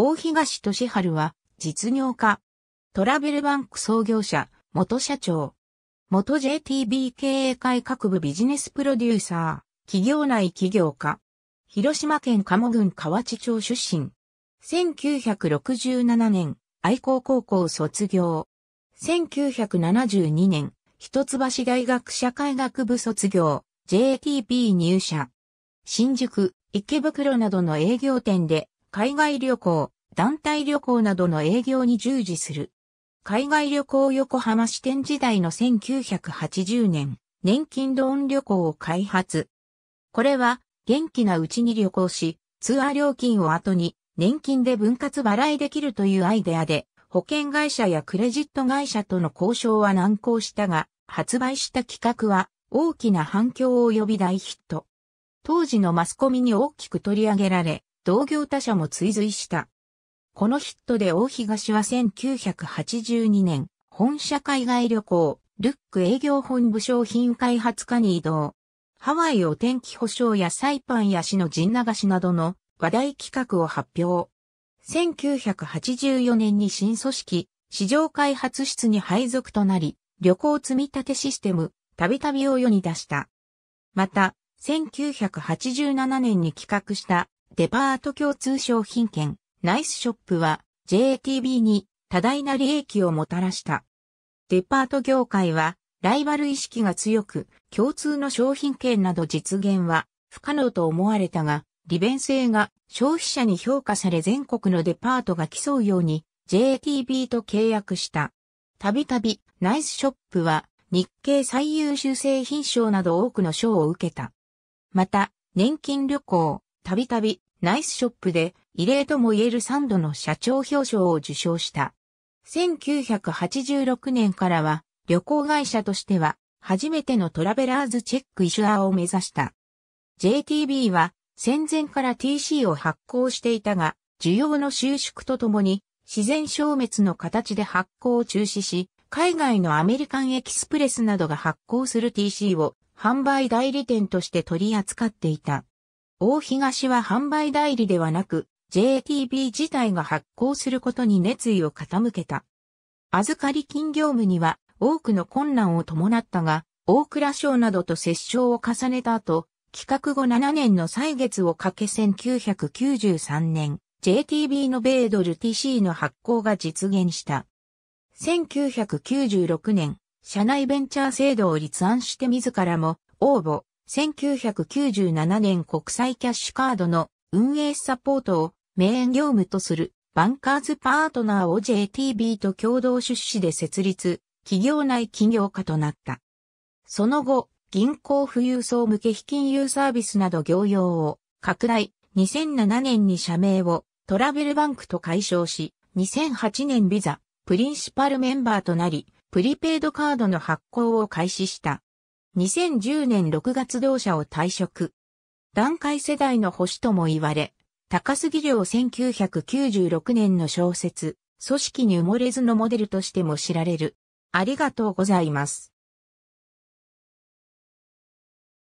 大東俊春は、実業家。トラベルバンク創業者、元社長。元 JTB 経営会各部ビジネスプロデューサー、企業内企業家。広島県鴨郡河内町出身。1967年、愛好高校卒業。1972年、一橋大学社会学部卒業、JTB 入社。新宿、池袋などの営業店で海外旅行、団体旅行などの営業に従事する。海外旅行横浜支店時代の1980年、年金ドーン旅行を開発。これは、元気なうちに旅行し、ツアー料金を後に年金で分割払いできるというアイデアで、保険会社やクレジット会社との交渉は難航したが、発売した企画は大きな反響を呼び大ヒット。当時のマスコミに大きく取り上げられ、同業他社も追随した。このヒットで大東は1982年、本社海外旅行、ルック営業本部商品開発課に移動。ハワイお天気保証やサイパンや市の陣流しなどの話題企画を発表。1984年に新組織、市場開発室に配属となり、旅行積立システム、たびたびを世に出した。また、1987年に企画したデパート共通商品券、ナイスショップは JTB に多大な利益をもたらした。デパート業界はライバル意識が強く、共通の商品券など実現は不可能と思われたが、利便性が消費者に評価され全国のデパートが競うように JTB と契約した。たびたびナイスショップは日経最優秀製品賞など多くの賞を受けた。また、年金旅行、たびたびナイスショップで異例とも言える3度の社長表彰を受賞した。1986年からは旅行会社としては初めてのトラベラーズチェックイシュアーを目指した。JTB は戦前から TC を発行していたが、需要の収縮とともに自然消滅の形で発行を中止し、海外のアメリカンエキスプレスなどが発行する TC を販売代理店として取り扱っていた。大東は販売代理ではなく、JTB 自体が発行することに熱意を傾けた。預かり金業務には多くの困難を伴ったが、大倉省などと折衝を重ねた後、企画後7年の歳月をかけ1993年、JTB の米ドル TC の発行が実現した。1996年、社内ベンチャー制度を立案して自らも応募、1997年国際キャッシュカードの運営サポートをメイン業務とするバンカーズパートナーを JTB と共同出資で設立、企業内企業家となった。その後、銀行富裕層向け非金融サービスなど業用を拡大、2007年に社名をトラベルバンクと解消し、2008年ビザ、プリンシパルメンバーとなり、プリペイドカードの発行を開始した。2010年6月同社を退職。団塊世代の星とも言われ、高杉亮1996年の小説、組織に埋もれずのモデルとしても知られる。ありがとうございます。